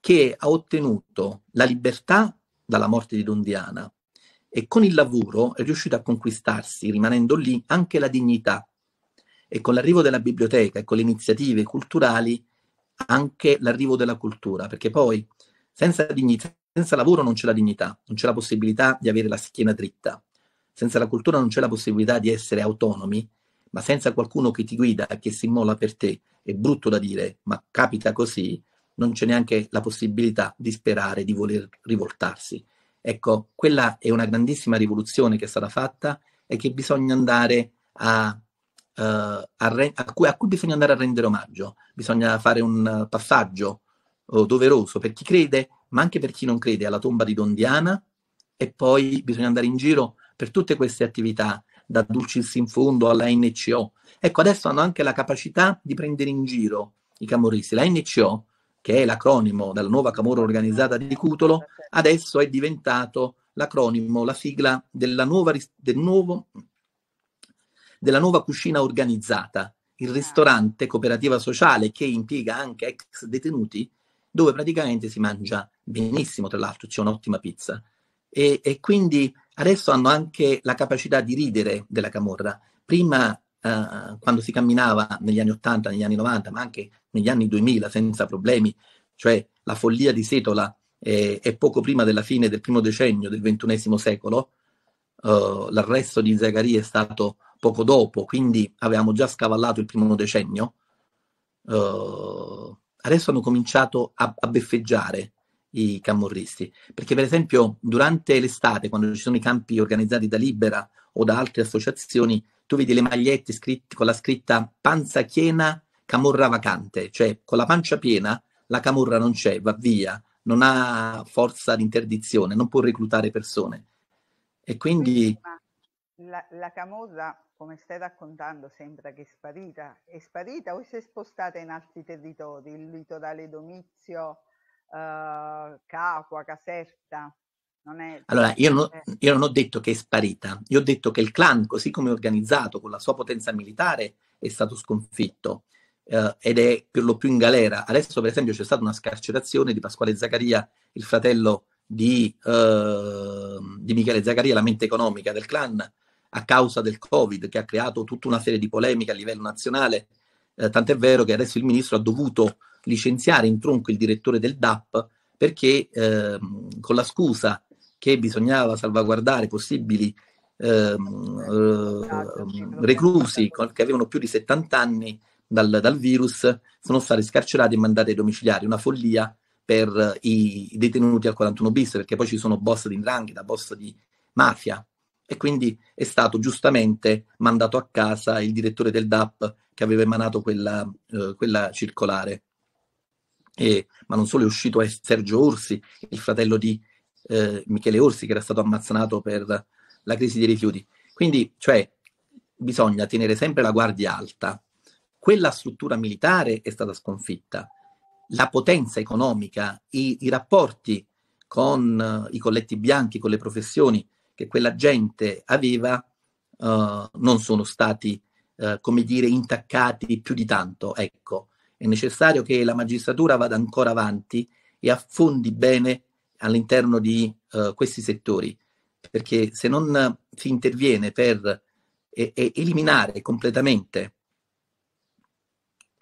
che ha ottenuto la libertà dalla morte di Dondiana e con il lavoro è riuscita a conquistarsi, rimanendo lì, anche la dignità. E con l'arrivo della biblioteca e con le iniziative culturali anche l'arrivo della cultura, perché poi senza, dignità, senza lavoro non c'è la dignità, non c'è la possibilità di avere la schiena dritta. Senza la cultura non c'è la possibilità di essere autonomi, ma senza qualcuno che ti guida, e che si molla per te, è brutto da dire, ma capita così, non c'è neanche la possibilità di sperare di voler rivoltarsi. Ecco, quella è una grandissima rivoluzione che è stata fatta e che bisogna andare a, uh, a, re- a, cui, a cui, bisogna andare a rendere omaggio. Bisogna fare un passaggio uh, doveroso per chi crede, ma anche per chi non crede, alla tomba di Dondiana e poi bisogna andare in giro per tutte queste attività, da Dulcis in Fondo alla NCO. Ecco, adesso hanno anche la capacità di prendere in giro i camorristi. La NCO, che è l'acronimo della nuova Camorra organizzata di Cutolo, adesso è diventato l'acronimo, la sigla della nuova, del nuovo, della nuova cucina organizzata, il ristorante cooperativa sociale che impiega anche ex detenuti, dove praticamente si mangia benissimo, tra l'altro c'è un'ottima pizza. E, e quindi Adesso hanno anche la capacità di ridere della camorra. Prima, eh, quando si camminava negli anni 80, negli anni 90, ma anche negli anni 2000 senza problemi, cioè la follia di Setola eh, e poco prima della fine del primo decennio del XXI secolo, eh, l'arresto di Zagaria è stato poco dopo, quindi avevamo già scavallato il primo decennio, eh, adesso hanno cominciato a, a beffeggiare i camorristi. Perché, per esempio, durante l'estate, quando ci sono i campi organizzati da Libera o da altre associazioni, tu vedi le magliette scritte, con la scritta panza piena, camorra vacante, cioè con la pancia piena la camorra non c'è, va via, non ha forza di interdizione, non può reclutare persone. E quindi. La, la camorra, come stai raccontando, sembra che è sparita. È sparita o si è spostata in altri territori? Il litorale domizio, eh, Capua, Caserta. È... Allora, io non, io non, ho detto che è sparita, io ho detto che il clan, così come organizzato, con la sua potenza militare, è stato sconfitto eh, ed è per lo più in galera. Adesso, per esempio, c'è stata una scarcerazione di Pasquale Zaccaria, il fratello di, eh, di Michele Zaccaria, la mente economica del clan, a causa del Covid, che ha creato tutta una serie di polemiche a livello nazionale. Eh, tant'è vero che adesso il ministro ha dovuto licenziare in tronco il direttore del DAP perché eh, con la scusa che bisognava salvaguardare possibili eh, reclusi che avevano più di 70 anni dal, dal, virus, sono stati scarcerati e mandati ai domiciliari. Una follia per i detenuti al 41 bis, perché poi ci sono boss di indrangheta, boss di mafia. E quindi è stato giustamente mandato a casa il direttore del DAP che aveva emanato quella, eh, quella circolare e, ma non solo è uscito Sergio Orsi, il fratello di eh, Michele Orsi, che era stato ammazzato per la crisi dei rifiuti. Quindi, cioè, bisogna tenere sempre la guardia alta. Quella struttura militare è stata sconfitta. La potenza economica, i, i rapporti con uh, i colletti bianchi, con le professioni che quella gente aveva, uh, non sono stati, uh, come dire, intaccati più di tanto. Ecco, è necessario che la magistratura vada ancora avanti e affondi bene all'interno di uh, questi settori, perché se non si interviene per eh, eliminare completamente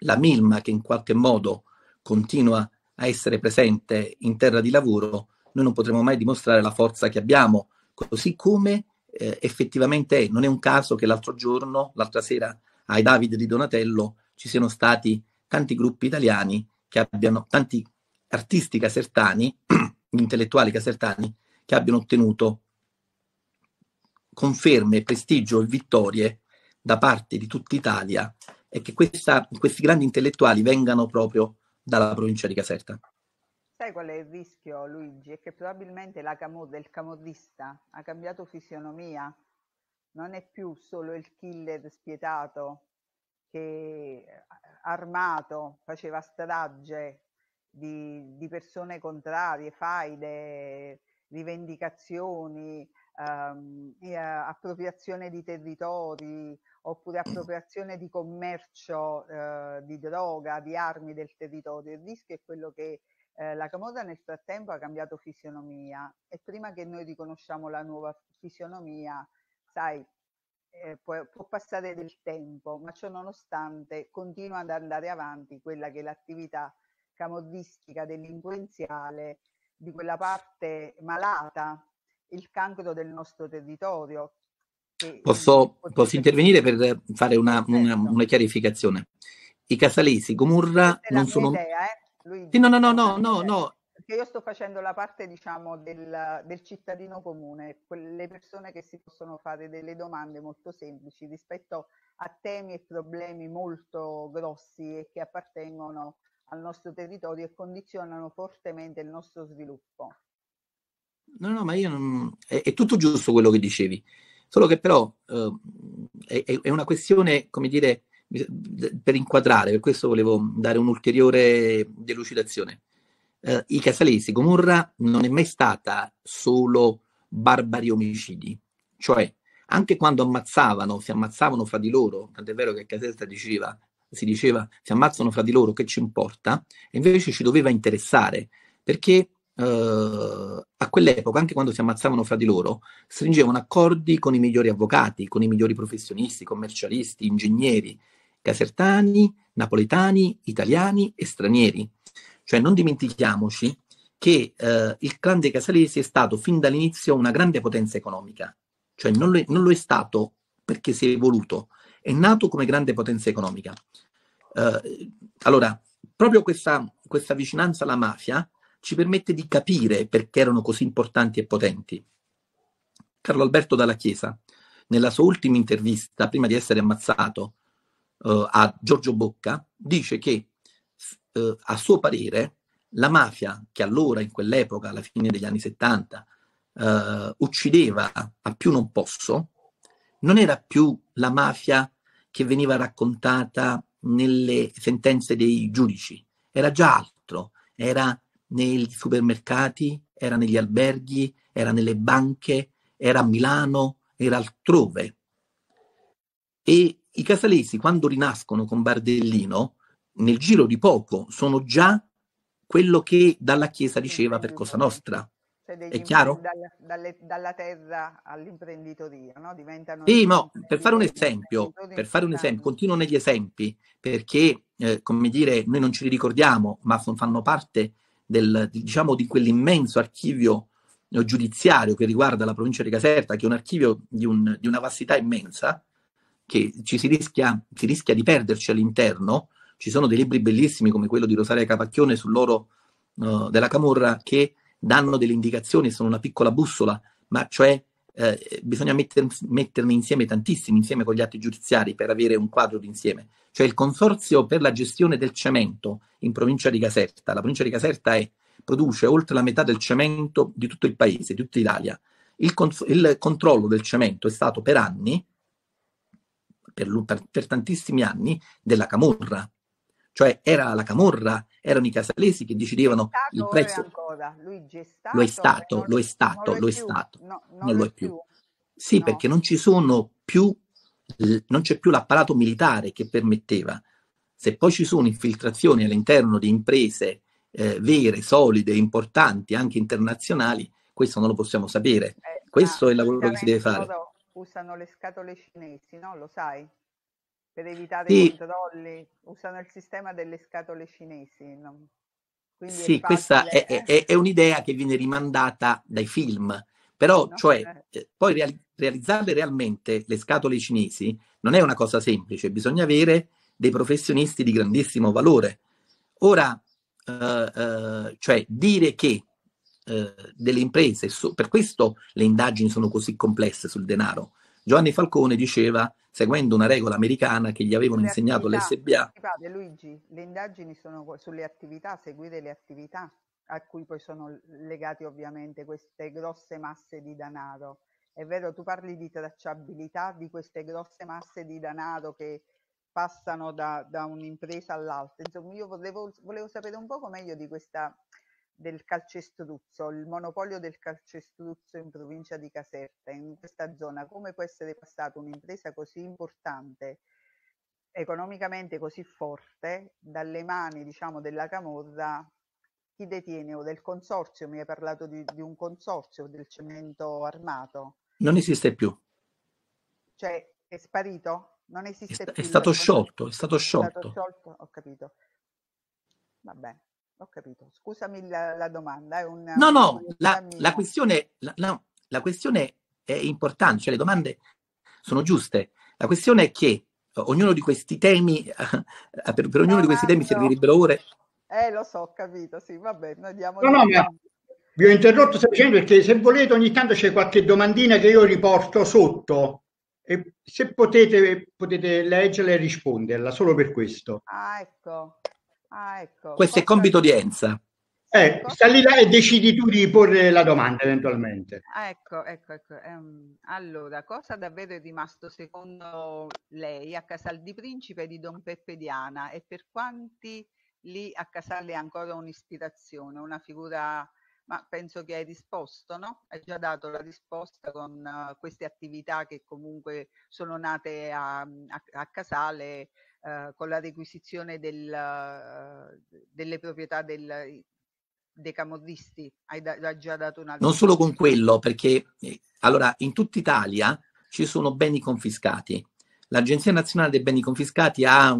la milma che in qualche modo continua a essere presente in terra di lavoro, noi non potremo mai dimostrare la forza che abbiamo, così come eh, effettivamente è. Non è un caso che l'altro giorno, l'altra sera ai Davide di Donatello, ci siano stati tanti gruppi italiani che abbiano, tanti artisti casertani, <clears throat> intellettuali casertani, che abbiano ottenuto conferme, prestigio e vittorie da parte di tutta Italia e che questa, questi grandi intellettuali vengano proprio dalla provincia di Caserta. Sai qual è il rischio, Luigi? È che probabilmente la camod- il camorrista ha cambiato fisionomia, non è più solo il killer spietato, che eh, armato faceva strage di, di persone contrarie, faide, rivendicazioni, ehm, eh, appropriazione di territori oppure appropriazione di commercio eh, di droga, di armi del territorio. Il rischio è quello che eh, la Camorra nel frattempo ha cambiato fisionomia e prima che noi riconosciamo la nuova fisionomia, sai, eh, può, può, passare del tempo, ma ciò nonostante continua ad andare avanti quella che è l'attività camorristica, dell'influenziale di quella parte malata, il cancro del nostro territorio. Posso, eh, posso intervenire per fare una, una, una certo. chiarificazione? I casalesi Gomurra non sono... Idea, eh? Sì, no, no, no, no, no, no, perché io sto facendo la parte diciamo del, del, cittadino comune, quelle persone che si possono fare delle domande molto semplici rispetto a temi e problemi molto grossi e che appartengono al nostro territorio e condizionano fortemente il nostro sviluppo. No, no, ma io non... è, è tutto giusto quello che dicevi, solo che però eh, è, è, una questione, come dire, per inquadrare, per questo volevo dare un'ulteriore delucidazione eh, i casalesi Gomorra non è mai stata solo barbari omicidi, cioè anche quando ammazzavano, si ammazzavano fra di loro, tant'è vero che Casesta diceva, si diceva si ammazzano fra di loro, che ci importa? E invece ci doveva interessare, perché eh, a quell'epoca, anche quando si ammazzavano fra di loro, stringevano accordi con i migliori avvocati, con i migliori professionisti, commercialisti, ingegneri, casertani, napoletani, italiani e stranieri. Cioè non dimentichiamoci che eh, il clan dei Casalesi è stato fin dall'inizio una grande potenza economica, cioè non lo, non lo è stato perché si è evoluto, è nato come grande potenza economica. Eh, allora, proprio questa, questa vicinanza alla mafia ci permette di capire perché erano così importanti e potenti. Carlo Alberto Dalla Chiesa, nella sua ultima intervista, prima di essere ammazzato, eh, a Giorgio Bocca, dice che eh, a suo parere, la mafia che allora, in quell'epoca, alla fine degli anni 70, eh, uccideva a più non posso, non era più la mafia che veniva raccontata nelle sentenze dei giudici, era già altro, era nei supermercati, era negli alberghi, era nelle banche, era a Milano, era altrove. E i casalesi, quando rinascono con Bardellino, nel giro di poco sono già quello che dalla Chiesa diceva per Cosa Nostra. Cioè È chiaro? Dalla, dalle, dalla terra all'imprenditoria, no? Diventano sì, no, per fare un esempio, per fare un esempio, continuo negli esempi, perché, eh, come dire, noi non ce li ricordiamo, ma fanno parte del, diciamo, di quell'immenso archivio eh, giudiziario che riguarda la provincia di Caserta, che è un archivio di, un, di una vastità immensa, che ci si rischia, si rischia di perderci all'interno, ci sono dei libri bellissimi come quello di Rosaria Capacchione sull'oro uh, eh, della Camorra che danno delle indicazioni, sono una piccola bussola, ma cioè eh, bisogna metter, metterne insieme tantissimi, insieme con gli atti giudiziari, per avere un quadro d'insieme. Cioè il consorzio per la gestione del cemento in provincia di Caserta. La provincia di Caserta è, produce oltre la metà del cemento di tutto il paese, di tutta l'Italia. Il, cons- il controllo del cemento è stato per anni, per, per, per tantissimi anni, della Camorra cioè era la camorra, erano i casalesi che decidevano il prezzo. È stato, lo è stato, lo è stato, lo è, stato, no, non, non, lo è più. più. Sì, no. perché non ci sono più, non c'è più l'apparato militare che permetteva. Se poi ci sono infiltrazioni all'interno di imprese eh, vere, solide, importanti, anche internazionali, questo non lo possiamo sapere. Eh, questo è il lavoro che si deve fare. Usano le scatole cinesi, no? Lo sai? per evitare sì. i controlli, usano il sistema delle scatole cinesi. No? sì, è questa è, eh? è, è, un'idea che viene rimandata dai film, però no? cioè, eh. eh. poi real, realizzare realmente le scatole cinesi non è una cosa semplice, bisogna avere dei professionisti di grandissimo valore. Ora, eh, eh, cioè dire che eh, delle imprese, so, per questo le indagini sono così complesse sul denaro, Giovanni Falcone diceva, seguendo una regola americana che gli avevano le insegnato l'SBA. Eh, Luigi, le indagini sono sulle attività, seguite le attività a cui poi sono legate ovviamente queste grosse masse di danaro. È vero, tu parli di tracciabilità di queste grosse masse di danaro che passano da, da un'impresa all'altra. Insomma, io volevo, volevo sapere un poco meglio di questa del calcestruzzo, il monopolio del calcestruzzo in provincia di Caserta, in questa zona, come può essere passata un'impresa così importante, economicamente così forte, dalle mani diciamo, della Camorra, chi detiene o del consorzio, mi hai parlato di, di un consorzio del cemento armato. Non esiste più. Cioè è sparito? Non esiste è, più. È stato sciolto, è stato sciolto. È stato sciolto, ho capito. Va bene. Ho capito, scusami la, la domanda. È una, no, no, la, la, questione, la, no, la questione è importante, cioè le domande sono giuste. La questione è che eh, ognuno di questi temi, <laughs> eh, per, per ognuno no, di questi temi servirebbero ore. Eh, lo so, ho capito, sì, vabbè, noi diamo... No, no, ma vi ho interrotto semplicemente perché se volete ogni tanto c'è qualche domandina che io riporto sotto e se potete, potete leggerla e risponderla, solo per questo. Ah, ecco. Ah, ecco. Questo è compito di Enza. Eh, ecco. sta lì e decidi tu di porre la domanda eventualmente. Ah, ecco, ecco, ecco. Ehm, allora, cosa davvero è rimasto secondo lei a Casal di Principe di Don Peppe Diana e per quanti lì a Casale è ancora un'ispirazione, una figura, ma penso che hai risposto, no? Hai già dato la risposta con eh, queste attività che comunque sono nate a, a, a Casale eh, con la requisizione del, eh, delle proprietà del, dei camorristi, hai, da, già dato una... Non solo con quello, perché eh, allora in tutta Italia ci sono beni confiscati. L'Agenzia Nazionale dei Beni Confiscati ha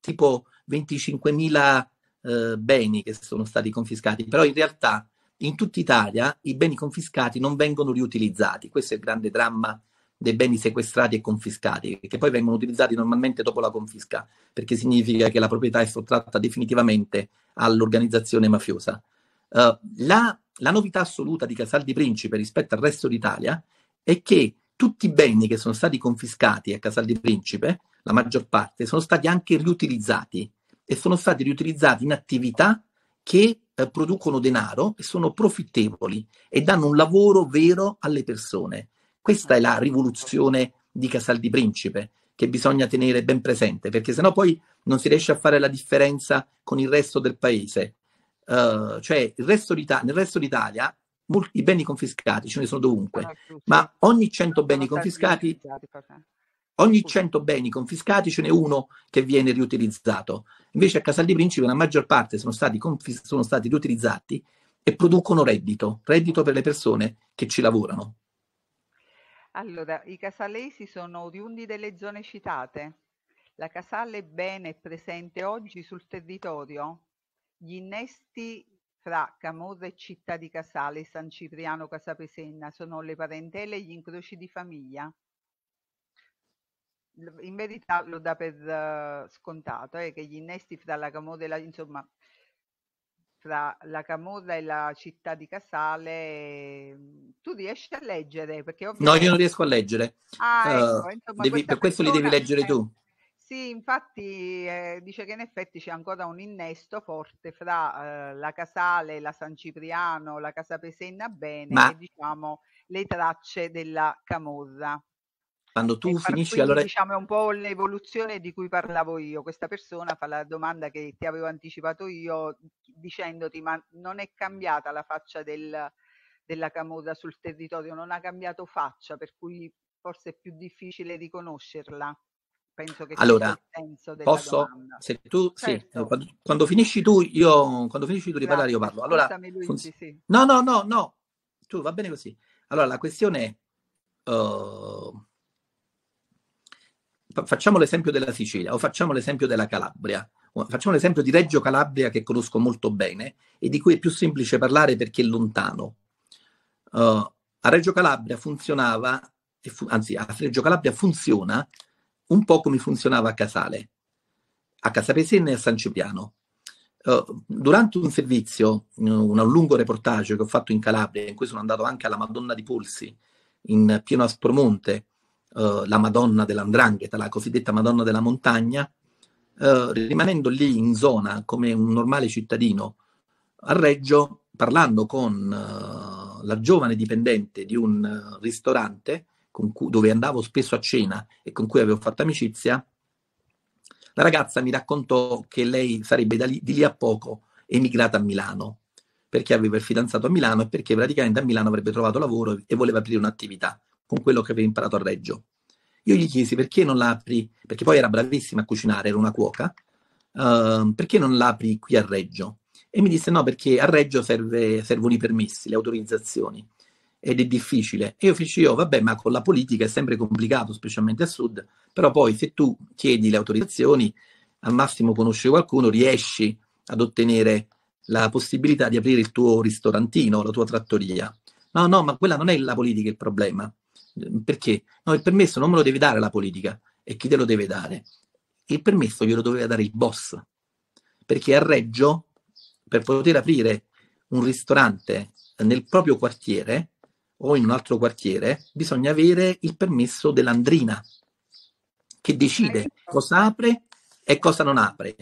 tipo 25.000 eh, beni che sono stati confiscati, però in realtà in tutta Italia i beni confiscati non vengono riutilizzati. Questo è il grande dramma dei beni sequestrati e confiscati, che poi vengono utilizzati normalmente dopo la confisca, perché significa che la proprietà è sottratta definitivamente all'organizzazione mafiosa. Uh, la, la novità assoluta di Casal di Principe rispetto al resto d'Italia è che tutti i beni che sono stati confiscati a Casal di Principe, la maggior parte, sono stati anche riutilizzati e sono stati riutilizzati in attività che eh, producono denaro e sono profittevoli e danno un lavoro vero alle persone. Questa è la rivoluzione di Casal di Principe che bisogna tenere ben presente, perché sennò poi non si riesce a fare la differenza con il resto del paese. Uh, cioè, resto nel resto d'Italia molti, i beni confiscati ce ne sono dovunque, ah, ma ogni 100 beni confiscati ogni 100 beni confiscati ce n'è uno che viene riutilizzato. Invece a Casal di Principe la maggior parte sono stati, confis- sono stati riutilizzati e producono reddito, reddito per le persone che ci lavorano. Allora, i casalesi sono oriundi delle zone citate. La casale bene è presente oggi sul territorio. Gli innesti fra Camorra e Città di Casale e San Cipriano Casapesenna sono le parentele e gli incroci di famiglia. In verità lo dà per uh, scontato eh, che gli innesti fra la Camorra e la... insomma, tra la Camorra e la città di Casale. Mm, tu riesci a leggere? Perché ovviamente... No, io non riesco a leggere. Ah, eh, ecco, insomma, devi, per questo li devi leggere è... Eh, tu. Sì, infatti eh, dice che in effetti c'è ancora un innesto forte fra eh, la Casale, la San Cipriano, la Casa Pesenna Bene Ma... e diciamo le tracce della Camorra. Quando tu par- finisci quindi, allora... Diciamo è un po' l'evoluzione di cui parlavo io. Questa persona fa la domanda che ti avevo anticipato io dicendoti ma non è cambiata la faccia del, della camoda sul territorio, non ha cambiato faccia, per cui forse è più difficile riconoscerla. Penso che allora, posso, domanda. se tu, certo. sì, quando, quando, finisci tu, io, quando finisci tu di parlare io parlo. Allora, funz- sì. No, no, no, no, tu va bene così. Allora, la questione è, uh, facciamo l'esempio della Sicilia o facciamo l'esempio della Calabria, facciamo l'esempio di Reggio Calabria che conosco molto bene e di cui è più semplice parlare perché è lontano. Uh, a Reggio Calabria funzionava, anzi a Reggio Calabria funziona un po' come funzionava a Casale, a Casapesenna e a San Cipriano. Uh, durante un servizio, uh, un lungo reportage che ho fatto in Calabria, in cui sono andato anche alla Madonna di Polsi, in pieno Aspromonte, eh, la Madonna dell'Andrangheta, la cosiddetta Madonna della Montagna, uh, rimanendo lì in zona come un normale cittadino a Reggio, parlando con uh, la giovane dipendente di un ristorante cui, dove andavo spesso a cena e con cui avevo fatto amicizia, la ragazza mi raccontò che lei sarebbe lì, di lì a poco emigrata a Milano, perché aveva il fidanzato a Milano e perché praticamente a Milano avrebbe trovato lavoro e voleva aprire un'attività con quello che avevi imparato a Reggio. Io gli chiesi perché non l'apri, perché poi era bravissima a cucinare, era una cuoca, uh, perché non l'apri qui a Reggio? E mi disse no, perché a Reggio serve, servono i permessi, le autorizzazioni, ed è difficile. E io feci io, oh, vabbè, ma con la politica è sempre complicato, specialmente a sud, però poi se tu chiedi le autorizzazioni, al massimo conosci qualcuno, riesci ad ottenere la possibilità di aprire il tuo ristorantino, la tua trattoria. No, no, ma quella non è la politica il problema. Perché? No, il permesso non me lo deve dare la politica. E chi te lo deve dare? Il permesso glielo doveva dare il boss. Perché a Reggio, per poter aprire un ristorante nel proprio quartiere o in un altro quartiere, bisogna avere il permesso dell'andrina, che decide certo. cosa apre e cosa non apre,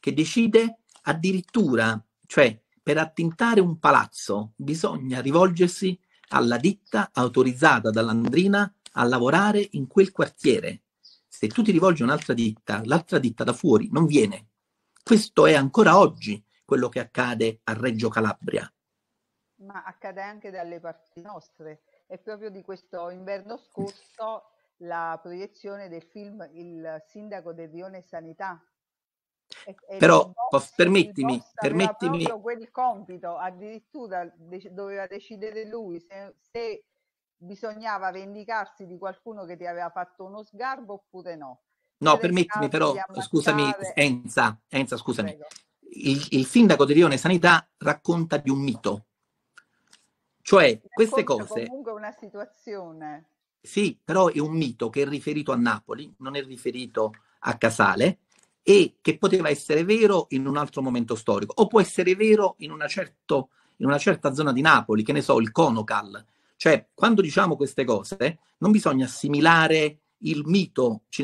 che decide addirittura, cioè per attintare un palazzo bisogna rivolgersi alla ditta autorizzata dall'Andrina a lavorare in quel quartiere. Se tu ti rivolgi a un'altra ditta, l'altra ditta da fuori non viene. Questo è ancora oggi quello che accade a Reggio Calabria. Ma accade anche dalle parti nostre. È proprio di questo inverno scorso la proiezione del film Il sindaco del rione sanità però boss, permettimi, permettimi... quel compito, addirittura doveva decidere lui se, se bisognava vendicarsi di qualcuno che ti aveva fatto uno sgarbo oppure no. No, per permettimi però, eh, ammazzare... scusami, Enza, Enza scusami. Il, il, sindaco di Rione Sanità racconta di un mito. Cioè, racconta queste cose... comunque una situazione. Sì, però è un mito che è riferito a Napoli, non è riferito a Casale, e che poteva essere vero in un altro momento storico o può essere vero in una, certo, in una certa zona di Napoli, che ne so, il Conocal. Cioè, quando diciamo queste cose, non bisogna assimilare il mito cinese